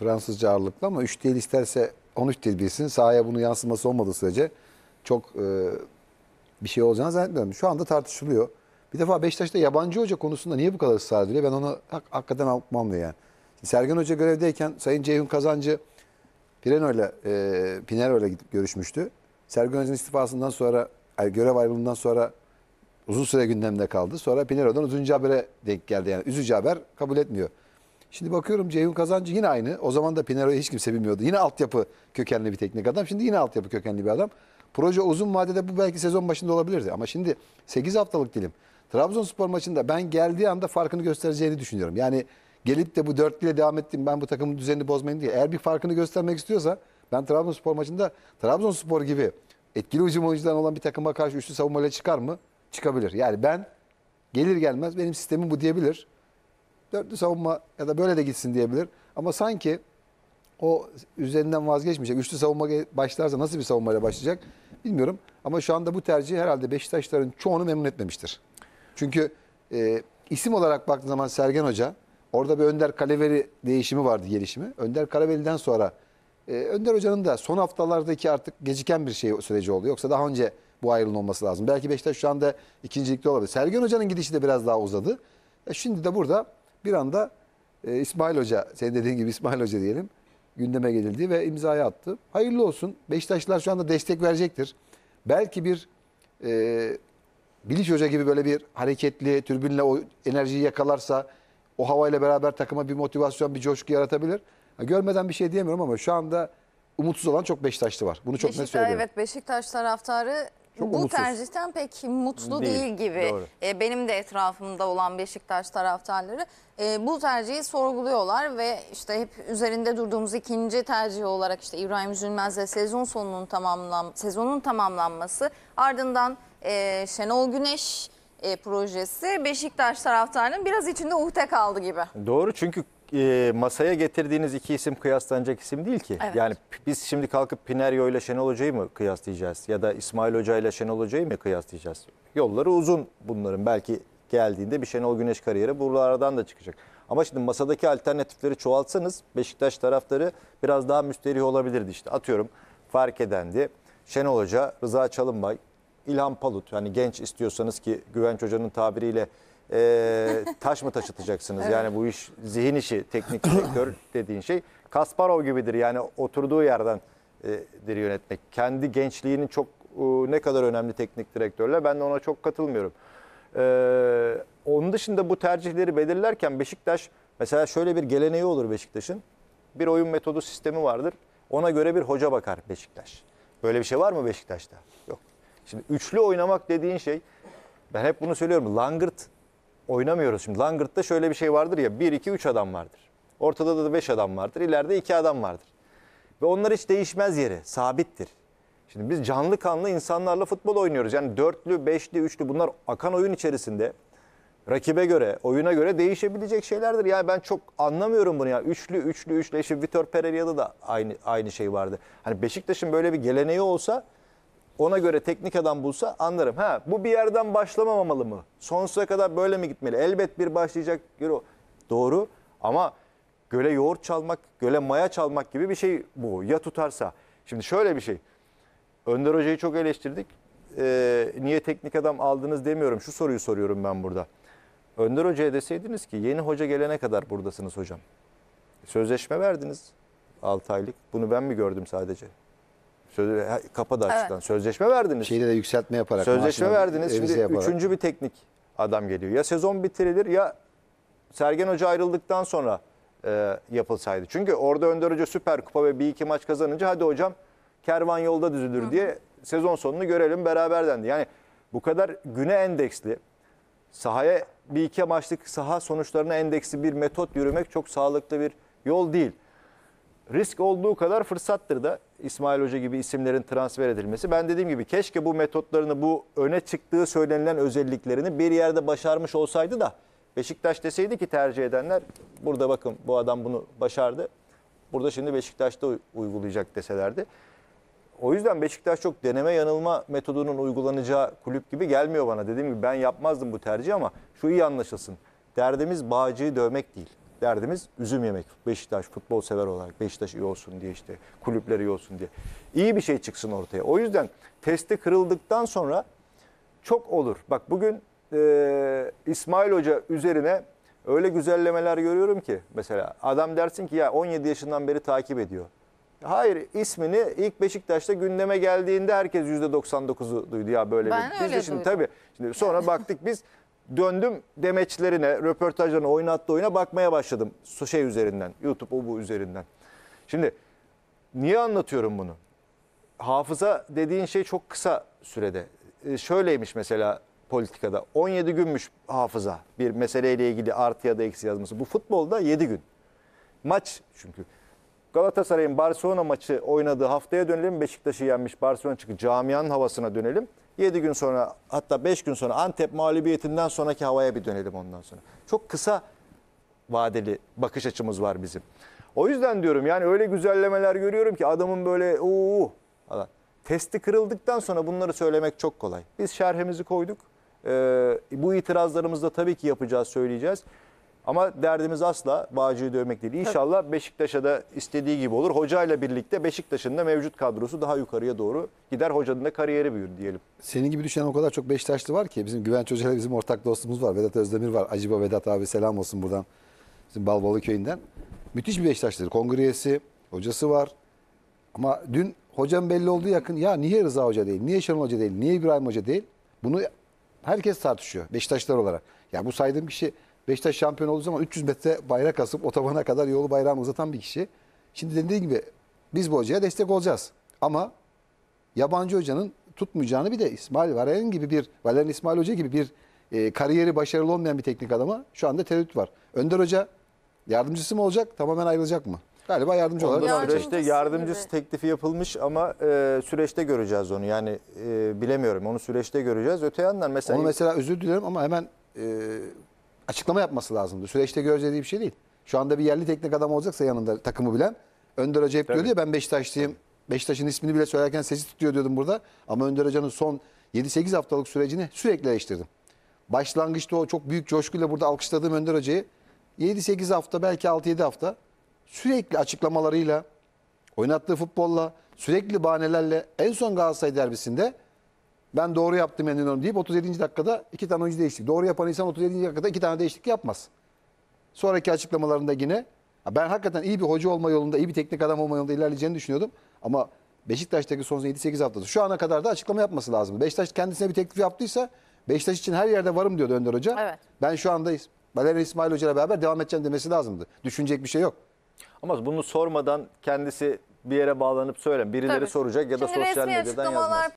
Fransızca ağırlıklı ama 3 dil isterse 13 dil bilsin. Sahaya bunu yansıması olmadığı sürece çok e, bir şey olacağını zannetmiyorum. Şu anda tartışılıyor. Bir defa Beşiktaş'ta yabancı hoca konusunda niye bu kadar ısrar ediliyor? Ben onu hak, hakikaten diye. yani. Sergen Hoca görevdeyken Sayın Ceyhun Kazancı Pireno'yla e, Pinero'yla gidip görüşmüştü. Sergen Hoca'nın istifasından sonra görev ayrılığından sonra uzun süre gündemde kaldı. Sonra Pinero'dan üzüncü habere denk geldi. Yani üzücü haber kabul etmiyor. Şimdi bakıyorum Ceyhun Kazancı yine aynı. O zaman da Pinero'yu hiç kimse bilmiyordu. Yine altyapı kökenli bir teknik adam. Şimdi yine altyapı kökenli bir adam. Proje uzun vadede bu belki sezon başında olabilirdi. Ama şimdi 8 haftalık dilim. Trabzonspor maçında ben geldiği anda farkını göstereceğini düşünüyorum. Yani gelip de bu dörtlüyle devam ettim ben bu takımın düzenini bozmayın diye. Eğer bir farkını göstermek istiyorsa ben Trabzonspor maçında Trabzonspor gibi etkili hücum oyuncudan olan bir takıma karşı üçlü savunmayla çıkar mı? Çıkabilir. Yani ben gelir gelmez benim sistemim bu diyebilir dörtlü savunma ya da böyle de gitsin diyebilir. Ama sanki o üzerinden vazgeçmeyecek. Üçlü savunma başlarsa nasıl bir savunmayla başlayacak bilmiyorum. Ama şu anda bu tercih herhalde Beşiktaşların çoğunu memnun etmemiştir. Çünkü e, isim olarak baktığın zaman Sergen Hoca orada bir Önder Kaleveri değişimi vardı gelişimi. Önder Kaleveri'den sonra e, Önder Hoca'nın da son haftalardaki artık geciken bir şey süreci oldu. Yoksa daha önce bu ayrılın olması lazım. Belki Beşiktaş şu anda ikincilikte olabilir. Sergen Hoca'nın gidişi de biraz daha uzadı. E, şimdi de burada bir anda e, İsmail Hoca, senin dediğin gibi İsmail Hoca diyelim, gündeme gelildi ve imzayı attı. Hayırlı olsun. Beşiktaşlar şu anda destek verecektir. Belki bir e, Bilic Hoca gibi böyle bir hareketli, türbünle o enerjiyi yakalarsa o havayla beraber takıma bir motivasyon, bir coşku yaratabilir. Ha, görmeden bir şey diyemiyorum ama şu anda umutsuz olan çok Beşiktaşlı var. Bunu çok Beşiktaş, net söylüyorum. Evet Beşiktaş taraftarı çok bu umutsuz. tercihten pek mutlu değil, değil gibi. E, benim de etrafımda olan Beşiktaş taraftarları e, bu tercihi sorguluyorlar ve işte hep üzerinde durduğumuz ikinci tercih olarak işte İbrahim Üzülmez'le sezon sonunun tamamlan sezonun tamamlanması ardından e, Şenol Güneş e, projesi Beşiktaş taraftarının biraz içinde uhde kaldı gibi. Doğru çünkü e, masaya getirdiğiniz iki isim kıyaslanacak isim değil ki. Evet. Yani biz şimdi kalkıp Pineryo ile Şenol Hoca'yı mı kıyaslayacağız? Ya da İsmail Hoca ile Şenol Hoca'yı mı kıyaslayacağız? Yolları uzun bunların. Belki geldiğinde bir Şenol Güneş kariyeri buralardan da çıkacak. Ama şimdi masadaki alternatifleri çoğaltsanız Beşiktaş tarafları biraz daha müsterih olabilirdi. işte. atıyorum fark edendi. Şenol Hoca, Rıza Çalınbay, İlhan Palut. Yani genç istiyorsanız ki Güvenç Hoca'nın tabiriyle e, taş mı taşıtacaksınız? Evet. Yani bu iş zihin işi, teknik direktör dediğin şey. Kasparov gibidir yani oturduğu yerden e, yönetmek. Kendi gençliğinin çok e, ne kadar önemli teknik direktörle ben de ona çok katılmıyorum. E, onun dışında bu tercihleri belirlerken Beşiktaş mesela şöyle bir geleneği olur Beşiktaş'ın. Bir oyun metodu sistemi vardır. Ona göre bir hoca bakar Beşiktaş. Böyle bir şey var mı Beşiktaş'ta? Yok. Şimdi üçlü oynamak dediğin şey ben hep bunu söylüyorum. Langırt oynamıyoruz şimdi. Langırt'ta şöyle bir şey vardır ya 1 2 3 adam vardır. Ortada da 5 adam vardır. İleride 2 adam vardır. Ve onlar hiç değişmez yeri, sabittir. Şimdi biz canlı kanlı insanlarla futbol oynuyoruz. Yani dörtlü, beşli, üçlü bunlar akan oyun içerisinde rakibe göre, oyuna göre değişebilecek şeylerdir. Yani ben çok anlamıyorum bunu ya. Üçlü, üçlü, üçlü. İşte Vitor Pereira'da da aynı, aynı şey vardı. Hani Beşiktaş'ın böyle bir geleneği olsa ona göre teknik adam bulsa anlarım. Ha bu bir yerden başlamamalı mı? Sonsuza kadar böyle mi gitmeli? Elbet bir başlayacak. Doğru ama göle yoğurt çalmak, göle maya çalmak gibi bir şey bu. Ya tutarsa. Şimdi şöyle bir şey. Önder Hoca'yı çok eleştirdik. Ee, niye teknik adam aldınız demiyorum. Şu soruyu soruyorum ben burada. Önder Hoca'ya deseydiniz ki yeni hoca gelene kadar buradasınız hocam. Sözleşme verdiniz 6 aylık. Bunu ben mi gördüm sadece? Söz, Kapadaş'tan evet. sözleşme verdiniz. Şeyde de yükseltme yaparak. Sözleşme verdiniz. Şimdi yaparak. üçüncü bir teknik adam geliyor. Ya sezon bitirilir ya Sergen Hoca ayrıldıktan sonra e, yapılsaydı. Çünkü orada Önder Hoca Süper Kupa ve bir iki maç kazanınca hadi hocam kervan yolda düzülür diye sezon sonunu görelim beraber dendi. Yani bu kadar güne endeksli sahaya bir iki maçlık saha sonuçlarına endeksli bir metot yürümek çok sağlıklı bir yol değil. Risk olduğu kadar fırsattır da İsmail Hoca gibi isimlerin transfer edilmesi. Ben dediğim gibi keşke bu metotlarını, bu öne çıktığı söylenilen özelliklerini bir yerde başarmış olsaydı da Beşiktaş deseydi ki tercih edenler burada bakın bu adam bunu başardı. Burada şimdi Beşiktaş'ta uygulayacak deselerdi. O yüzden Beşiktaş çok deneme yanılma metodunun uygulanacağı kulüp gibi gelmiyor bana. Dediğim gibi ben yapmazdım bu tercihi ama şu iyi anlaşılsın. Derdimiz bağcıyı dövmek değil derdimiz üzüm yemek. Beşiktaş futbol sever olarak Beşiktaş iyi olsun diye işte kulüpleri iyi olsun diye. İyi bir şey çıksın ortaya. O yüzden testi kırıldıktan sonra çok olur. Bak bugün e, İsmail Hoca üzerine öyle güzellemeler görüyorum ki mesela adam dersin ki ya 17 yaşından beri takip ediyor. Hayır ismini ilk Beşiktaş'ta gündeme geldiğinde herkes %99'u duydu ya böyle. Ben bir. Biz öyle de şimdi duydum. tabii. Şimdi sonra baktık biz döndüm demeçlerine, röportajlarına, oynattığı oyuna bakmaya başladım. su Şey üzerinden, YouTube o bu üzerinden. Şimdi niye anlatıyorum bunu? Hafıza dediğin şey çok kısa sürede. E, şöyleymiş mesela politikada 17 günmüş hafıza bir meseleyle ilgili artı ya da eksi yazması. Bu futbolda 7 gün. Maç çünkü Galatasaray'ın Barcelona maçı oynadığı haftaya dönelim. Beşiktaş'ı yenmiş Barcelona çıkıp camianın havasına dönelim. 7 gün sonra hatta 5 gün sonra Antep mağlubiyetinden sonraki havaya bir dönelim ondan sonra. Çok kısa vadeli bakış açımız var bizim. O yüzden diyorum yani öyle güzellemeler görüyorum ki adamın böyle uuu falan. Testi kırıldıktan sonra bunları söylemek çok kolay. Biz şerhimizi koyduk. Ee, bu itirazlarımızı da tabii ki yapacağız, söyleyeceğiz. Ama derdimiz asla Bağcı'yı dövmek değil. İnşallah Beşiktaş'a da istediği gibi olur. Hocayla birlikte Beşiktaş'ın da mevcut kadrosu daha yukarıya doğru gider. Hocanın da kariyeri büyür diyelim. Senin gibi düşünen o kadar çok Beşiktaşlı var ki. Bizim Güvenç Hoca'yla bizim ortak dostumuz var. Vedat Özdemir var. Acaba Vedat abi selam olsun buradan. Bizim Balbalı köyünden. Müthiş bir Beşiktaşlı. Kongreyesi, hocası var. Ama dün hocam belli oldu yakın. Ya niye Rıza Hoca değil? Niye Şenol Hoca değil? Niye İbrahim Hoca değil? Bunu herkes tartışıyor Beşiktaşlar olarak. Ya bu saydığım kişi Beşiktaş şampiyon olduğu zaman 300 metre bayrak asıp otobana kadar yolu bayrağını uzatan bir kişi. Şimdi dediğim gibi biz bu hocaya destek olacağız. Ama yabancı hocanın tutmayacağını bir de İsmail Valerian gibi bir Valerian İsmail Hoca gibi bir e, kariyeri başarılı olmayan bir teknik adama şu anda tereddüt var. Önder Hoca yardımcısı mı olacak tamamen ayrılacak mı? Galiba yardımcı olarak. Yardımcısı süreçte yardımcısı gibi. teklifi yapılmış ama e, süreçte göreceğiz onu. Yani e, bilemiyorum onu süreçte göreceğiz. Öte yandan mesela... Onu mesela özür dilerim ama hemen e, açıklama yapması lazımdı. Süreçte gözlediği bir şey değil. Şu anda bir yerli teknik adam olacaksa yanında takımı bilen. Önder Hoca hep Tabii. diyordu ya ben Beşiktaşlıyım. Beşiktaş'ın ismini bile söylerken sesi tutuyor diyordum burada. Ama Önder Hoca'nın son 7-8 haftalık sürecini sürekli eleştirdim. Başlangıçta o çok büyük coşkuyla burada alkışladığım Önder Hoca'yı 7-8 hafta belki 6-7 hafta sürekli açıklamalarıyla, oynattığı futbolla, sürekli bahanelerle en son Galatasaray derbisinde ben doğru yaptım emin ol deyip 37. dakikada iki tane oyuncu değişti. Doğru yapan insan 37. dakikada iki tane değişiklik yapmaz. Sonraki açıklamalarında yine ben hakikaten iyi bir hoca olma yolunda, iyi bir teknik adam olma yolunda ilerleyeceğini düşünüyordum. Ama Beşiktaş'taki son 7-8 haftada şu ana kadar da açıklama yapması lazım. Beşiktaş kendisine bir teklif yaptıysa Beşiktaş için her yerde varım diyor Önder Hoca. Evet. Ben şu andayız. Valerian İsmail Hoca beraber devam edeceğim demesi lazımdı. Düşünecek bir şey yok. Ama bunu sormadan kendisi bir yere bağlanıp söylen. Birileri Tabii. soracak ya da sosyal medyadan yazmaz.